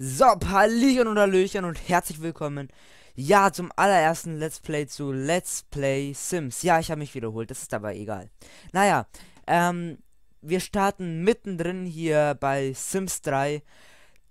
So, Hallöchen und Hallöchen und herzlich willkommen. Ja, zum allerersten Let's Play zu Let's Play Sims. Ja, ich habe mich wiederholt, das ist aber egal. Naja, ähm, wir starten mittendrin hier bei Sims 3.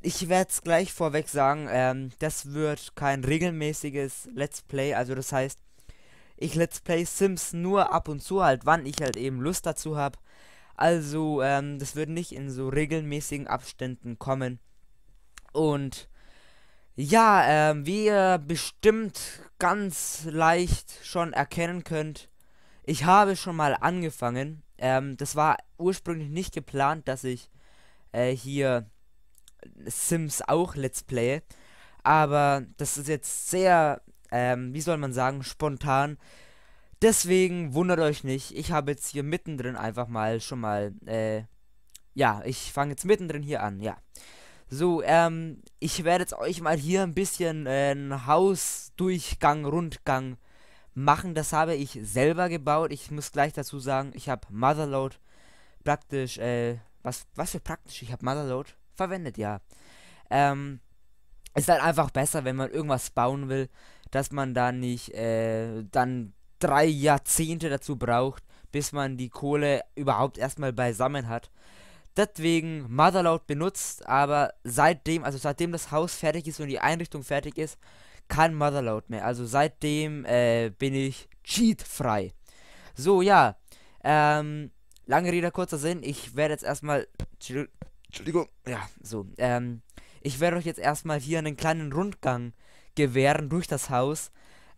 Ich werde es gleich vorweg sagen, ähm, das wird kein regelmäßiges Let's Play. Also das heißt, ich Let's Play Sims nur ab und zu halt, wann ich halt eben Lust dazu habe. Also, ähm, das wird nicht in so regelmäßigen Abständen kommen und ja, ähm, wie ihr bestimmt ganz leicht schon erkennen könnt, ich habe schon mal angefangen. Ähm, das war ursprünglich nicht geplant, dass ich äh, hier Sims auch Let's Play. Aber das ist jetzt sehr, ähm, wie soll man sagen, spontan. Deswegen wundert euch nicht, ich habe jetzt hier mittendrin einfach mal schon mal, äh, ja, ich fange jetzt mittendrin hier an, ja. So, ähm, ich werde jetzt euch mal hier ein bisschen äh, einen Hausdurchgang, Rundgang machen. Das habe ich selber gebaut. Ich muss gleich dazu sagen, ich habe Motherload praktisch, äh, was, was für praktisch, ich habe Motherload verwendet, ja. Ähm, ist halt einfach besser, wenn man irgendwas bauen will, dass man da nicht, äh, dann drei Jahrzehnte dazu braucht, bis man die Kohle überhaupt erstmal beisammen hat deswegen Motherload benutzt, aber seitdem, also seitdem das Haus fertig ist und die Einrichtung fertig ist, kein Motherload mehr. Also seitdem äh, bin ich cheatfrei. So, ja. Ähm, lange Rede, kurzer Sinn. Ich werde jetzt erstmal. Entschuldigung. Ja, so. Ähm, ich werde euch jetzt erstmal hier einen kleinen Rundgang gewähren durch das Haus.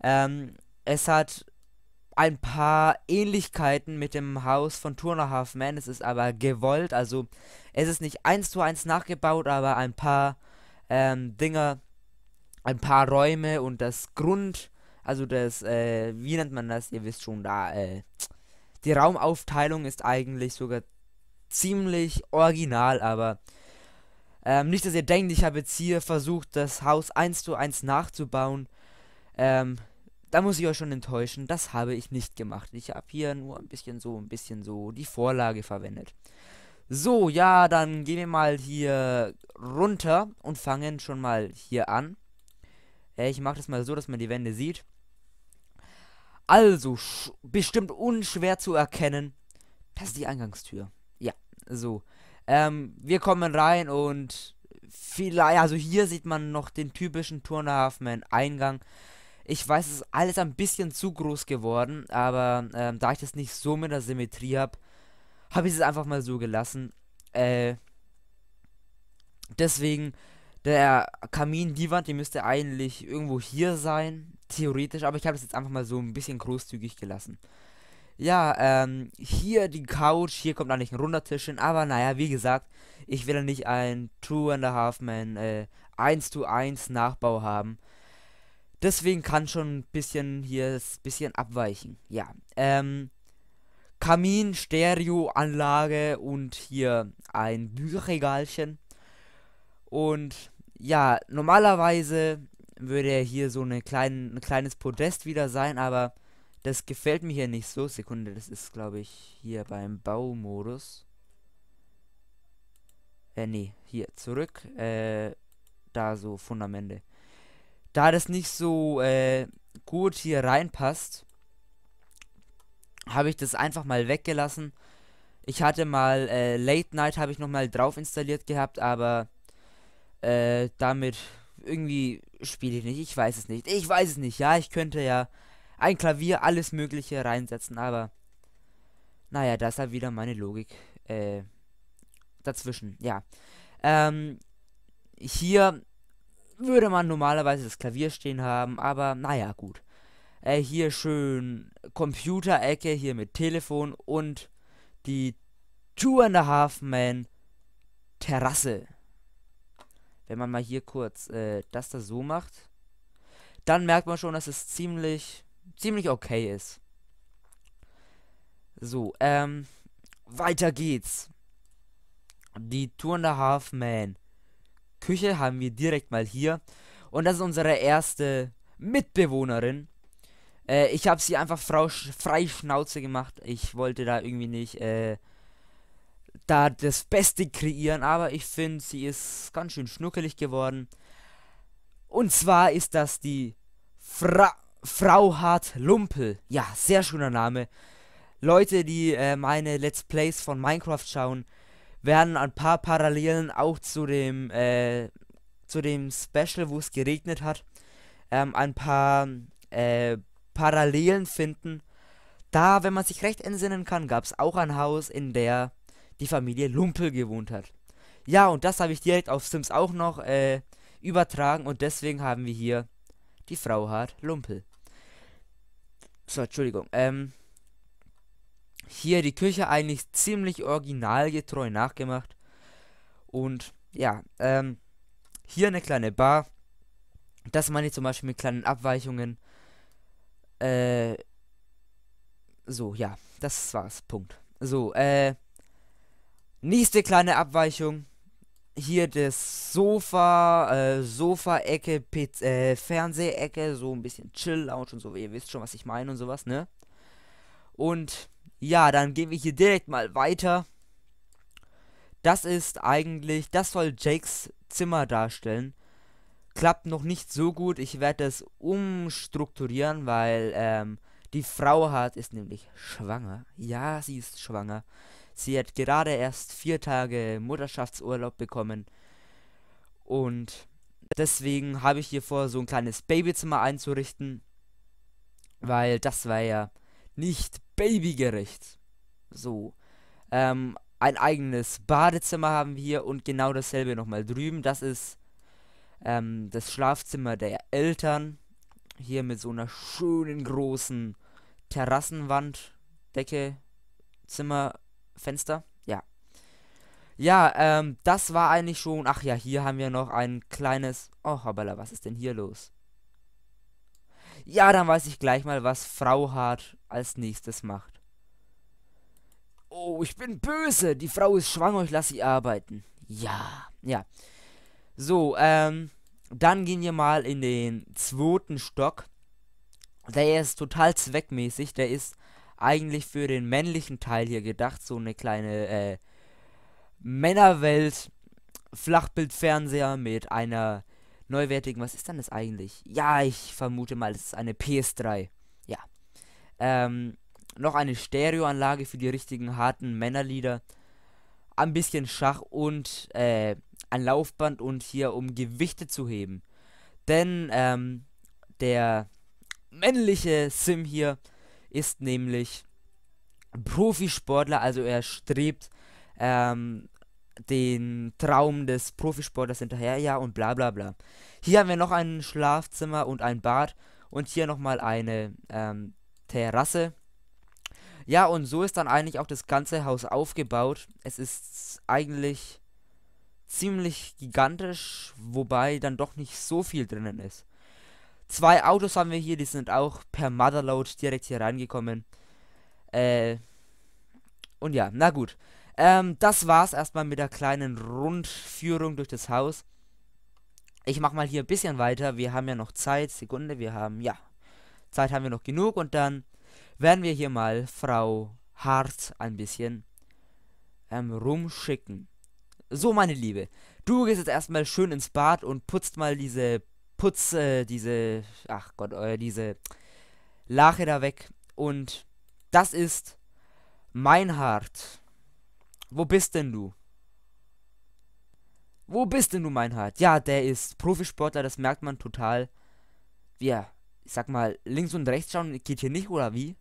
Ähm, es hat ein paar Ähnlichkeiten mit dem Haus von Turner Half Man. Es ist aber gewollt, also es ist nicht eins zu eins nachgebaut, aber ein paar ähm, Dinger, ein paar Räume und das Grund, also das, äh, wie nennt man das? Ihr wisst schon, da, äh, die Raumaufteilung ist eigentlich sogar ziemlich original, aber ähm, nicht, dass ihr denkt, ich habe jetzt hier versucht, das Haus eins zu eins nachzubauen. Ähm, da muss ich euch schon enttäuschen, das habe ich nicht gemacht. Ich habe hier nur ein bisschen so, ein bisschen so die Vorlage verwendet. So, ja, dann gehen wir mal hier runter und fangen schon mal hier an. Äh, ich mache das mal so, dass man die Wände sieht. Also, bestimmt unschwer zu erkennen. Das ist die Eingangstür. Ja, so. Ähm, wir kommen rein und vielleicht, also hier sieht man noch den typischen Turner Halfman Eingang. Ich weiß, es ist alles ein bisschen zu groß geworden, aber ähm, da ich das nicht so mit der Symmetrie habe, habe ich es einfach mal so gelassen. Äh, deswegen, der Kamin, die Wand, die müsste eigentlich irgendwo hier sein, theoretisch, aber ich habe es jetzt einfach mal so ein bisschen großzügig gelassen. Ja, ähm, hier die Couch, hier kommt eigentlich ein runder Tisch hin, aber naja, wie gesagt, ich will ja nicht ein Two and a Half Man äh, 1 zu 1 Nachbau haben. Deswegen kann schon ein bisschen hier ein bisschen abweichen. Ja. Ähm, Kamin, Stereoanlage und hier ein Bücherregalchen. Und ja, normalerweise würde hier so eine klein, ein kleines Podest wieder sein, aber das gefällt mir hier nicht so. Sekunde, das ist glaube ich hier beim Baumodus. Äh, nee, hier zurück. Äh, da so Fundamente. Da das nicht so äh, gut hier reinpasst, habe ich das einfach mal weggelassen. Ich hatte mal äh, Late Night habe ich nochmal drauf installiert gehabt, aber äh, damit irgendwie spiele ich nicht. Ich weiß es nicht. Ich weiß es nicht. Ja, ich könnte ja ein Klavier alles Mögliche reinsetzen, aber naja, das ist halt wieder meine Logik äh, dazwischen. Ja, ähm, hier würde man normalerweise das Klavier stehen haben, aber naja, gut. Äh, hier schön Computerecke, hier mit Telefon und die Two and a Half Man Terrasse. Wenn man mal hier kurz äh, das da so macht, dann merkt man schon, dass es ziemlich, ziemlich okay ist. So, ähm, weiter geht's. Die Two and a Half Man Küche haben wir direkt mal hier. Und das ist unsere erste Mitbewohnerin. Äh, ich habe sie einfach frau frei Schnauze gemacht. Ich wollte da irgendwie nicht äh, da das Beste kreieren, aber ich finde, sie ist ganz schön schnuckelig geworden. Und zwar ist das die Fra Frau Hart Lumpel. Ja, sehr schöner Name. Leute, die äh, meine Let's Plays von Minecraft schauen, werden ein paar Parallelen auch zu dem, äh, zu dem Special, wo es geregnet hat, ähm, ein paar äh, Parallelen finden. Da, wenn man sich recht entsinnen kann, gab es auch ein Haus, in der die Familie Lumpel gewohnt hat. Ja, und das habe ich direkt auf Sims auch noch äh, übertragen und deswegen haben wir hier die Frau Hart Lumpel. So, Entschuldigung. Ähm, hier die Küche eigentlich ziemlich originalgetreu nachgemacht. Und ja, ähm, hier eine kleine Bar. Das meine ich zum Beispiel mit kleinen Abweichungen. Äh, so, ja, das war's. Punkt. So, äh, nächste kleine Abweichung. Hier das Sofa, äh, Sofa-Ecke, äh, Fernsehecke, so ein bisschen Chill-Lounge und so. Ihr wisst schon, was ich meine und sowas, ne? Und ja, dann gehen wir hier direkt mal weiter. Das ist eigentlich, das soll Jakes Zimmer darstellen. Klappt noch nicht so gut. Ich werde es umstrukturieren, weil ähm, die Frau hat, ist nämlich schwanger. Ja, sie ist schwanger. Sie hat gerade erst vier Tage Mutterschaftsurlaub bekommen. Und deswegen habe ich hier vor, so ein kleines Babyzimmer einzurichten. Weil das war ja nicht babygerecht. So. Ähm, ein eigenes Badezimmer haben wir hier und genau dasselbe nochmal drüben. Das ist ähm, das Schlafzimmer der Eltern. Hier mit so einer schönen großen Terrassenwand, Decke, Zimmer, Fenster. Ja. Ja, ähm, das war eigentlich schon. Ach ja, hier haben wir noch ein kleines. Oh, Habala, was ist denn hier los? Ja, dann weiß ich gleich mal, was Frau Hart als nächstes macht. Oh, ich bin böse. Die Frau ist schwanger, ich lasse sie arbeiten. Ja, ja. So, ähm, dann gehen wir mal in den zweiten Stock. Der ist total zweckmäßig. Der ist eigentlich für den männlichen Teil hier gedacht. So eine kleine äh, Männerwelt. Flachbildfernseher mit einer neuwertigen. Was ist denn das eigentlich? Ja, ich vermute mal, es ist eine PS3. Ähm, noch eine Stereoanlage für die richtigen harten Männerlieder. Ein bisschen Schach und äh, ein Laufband und hier um Gewichte zu heben. Denn ähm, der männliche Sim hier ist nämlich Profisportler, also er strebt ähm, den Traum des Profisportlers hinterher, ja und bla bla bla. Hier haben wir noch ein Schlafzimmer und ein Bad und hier nochmal eine ähm, Terrasse. Ja, und so ist dann eigentlich auch das ganze Haus aufgebaut. Es ist eigentlich ziemlich gigantisch, wobei dann doch nicht so viel drinnen ist. Zwei Autos haben wir hier, die sind auch per Motherload direkt hier reingekommen. Äh, und ja, na gut. Ähm, das war's erstmal mit der kleinen Rundführung durch das Haus. Ich mach mal hier ein bisschen weiter. Wir haben ja noch Zeit. Sekunde, wir haben, ja, Zeit haben wir noch genug und dann werden wir hier mal Frau Hart ein bisschen ähm, rumschicken. So, meine Liebe, du gehst jetzt erstmal schön ins Bad und putzt mal diese Putze, äh, diese, ach Gott, äh, diese Lache da weg. Und das ist mein Hart. Wo bist denn du? Wo bist denn du, mein Hart? Ja, der ist Profisportler, das merkt man total. Ja, ich sag mal, links und rechts schauen geht hier nicht, oder wie?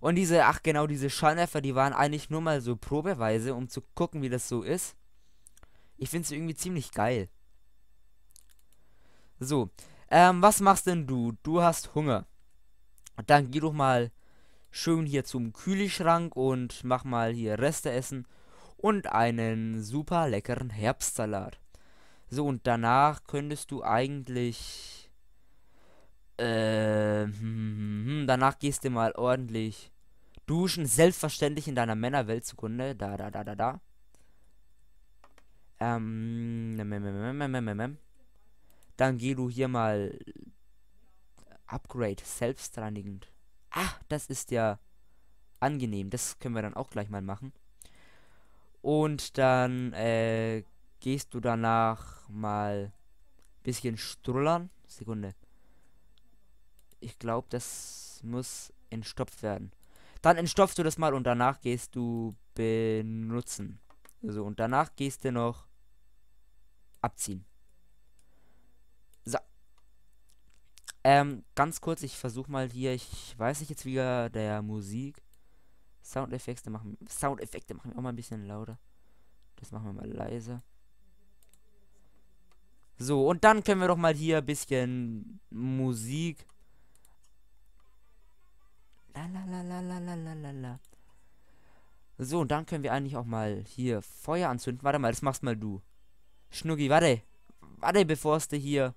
Und diese, ach genau, diese Scheinwerfer, die waren eigentlich nur mal so probeweise, um zu gucken, wie das so ist. Ich find's irgendwie ziemlich geil. So, ähm, was machst denn du? Du hast Hunger. Dann geh doch mal schön hier zum Kühlschrank und mach mal hier Reste essen und einen super leckeren Herbstsalat. So, und danach könntest du eigentlich äh, hm, hm, hm, danach gehst du mal ordentlich duschen. Selbstverständlich in deiner Männerwelt zugrunde. Da, da, da, da, da. Ähm, dann geh du hier mal Upgrade, selbstreinigend. Ach, das ist ja angenehm. Das können wir dann auch gleich mal machen. Und dann äh, gehst du danach mal bisschen strullern. Sekunde ich glaube, das muss entstopft werden. Dann entstopfst du das mal und danach gehst du benutzen. So, und danach gehst du noch abziehen. So. Ähm, ganz kurz, ich versuche mal hier, ich weiß nicht jetzt wieder der Musik. Soundeffekte machen, Soundeffekte machen wir auch mal ein bisschen lauter. Das machen wir mal leiser. So, und dann können wir doch mal hier ein bisschen Musik La So, und dann können wir eigentlich auch mal hier Feuer anzünden. Warte mal, das machst mal du. Schnuggi, warte. Warte, bevor es dir hier.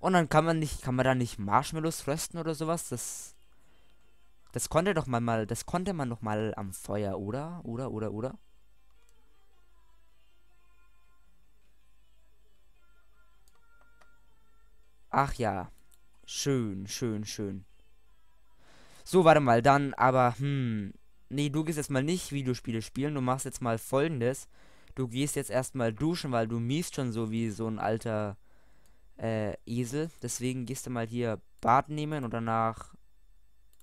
Und dann kann man nicht, kann man da nicht Marshmallows rösten oder sowas? Das. Das konnte doch mal mal. Das konnte man doch mal am Feuer, oder? Oder, oder, oder? Ach ja. Schön, schön, schön. So, warte mal, dann, aber, hm. Nee, du gehst jetzt mal nicht Videospiele spielen, du machst jetzt mal folgendes. Du gehst jetzt erstmal duschen, weil du miest schon so wie so ein alter äh, Esel. Deswegen gehst du mal hier Bad nehmen und danach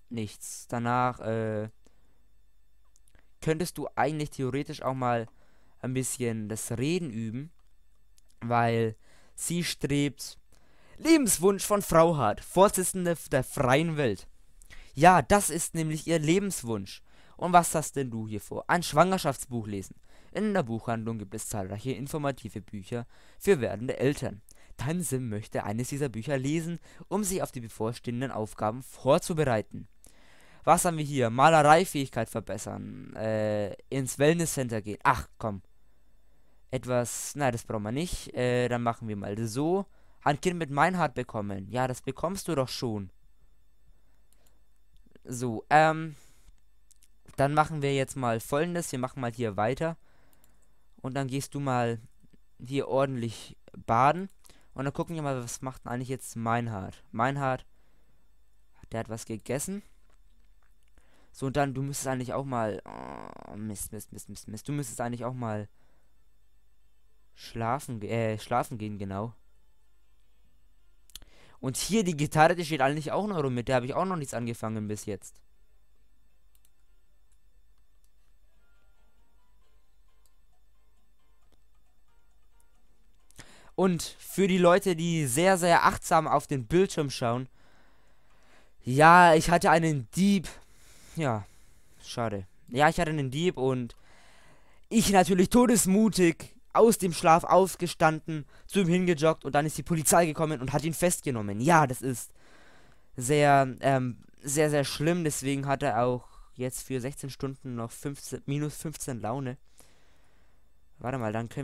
nichts. Danach, äh, könntest du eigentlich theoretisch auch mal ein bisschen das Reden üben, weil sie strebt Lebenswunsch von Frau Hart, Vorsitzende der Freien Welt. Ja, das ist nämlich ihr Lebenswunsch. Und was hast denn du hier vor? Ein Schwangerschaftsbuch lesen. In der Buchhandlung gibt es zahlreiche informative Bücher für werdende Eltern. Dein Sim möchte eines dieser Bücher lesen, um sich auf die bevorstehenden Aufgaben vorzubereiten. Was haben wir hier? Malereifähigkeit verbessern. Äh, ins Wellnesscenter gehen. Ach, komm. Etwas, nein, das brauchen wir nicht. Äh, dann machen wir mal so. Hat Kind mit Meinhard bekommen. Ja, das bekommst du doch schon. So, ähm. Dann machen wir jetzt mal folgendes. Wir machen mal hier weiter. Und dann gehst du mal hier ordentlich baden. Und dann gucken wir mal, was macht denn eigentlich jetzt Meinhard. Meinhard, der hat was gegessen. So, und dann, du müsstest eigentlich auch mal... Oh, Mist, Mist, Mist, Mist, Mist. Du müsstest eigentlich auch mal schlafen, äh, schlafen gehen, genau. Und hier die Gitarre, die steht eigentlich auch noch rum. Mit der habe ich auch noch nichts angefangen bis jetzt. Und für die Leute, die sehr, sehr achtsam auf den Bildschirm schauen. Ja, ich hatte einen Dieb. Ja, schade. Ja, ich hatte einen Dieb und ich natürlich todesmutig aus dem Schlaf aufgestanden, zu ihm hingejoggt und dann ist die Polizei gekommen und hat ihn festgenommen. Ja, das ist sehr, ähm, sehr, sehr schlimm. Deswegen hat er auch jetzt für 16 Stunden noch 15, minus 15 Laune. Warte mal, dann können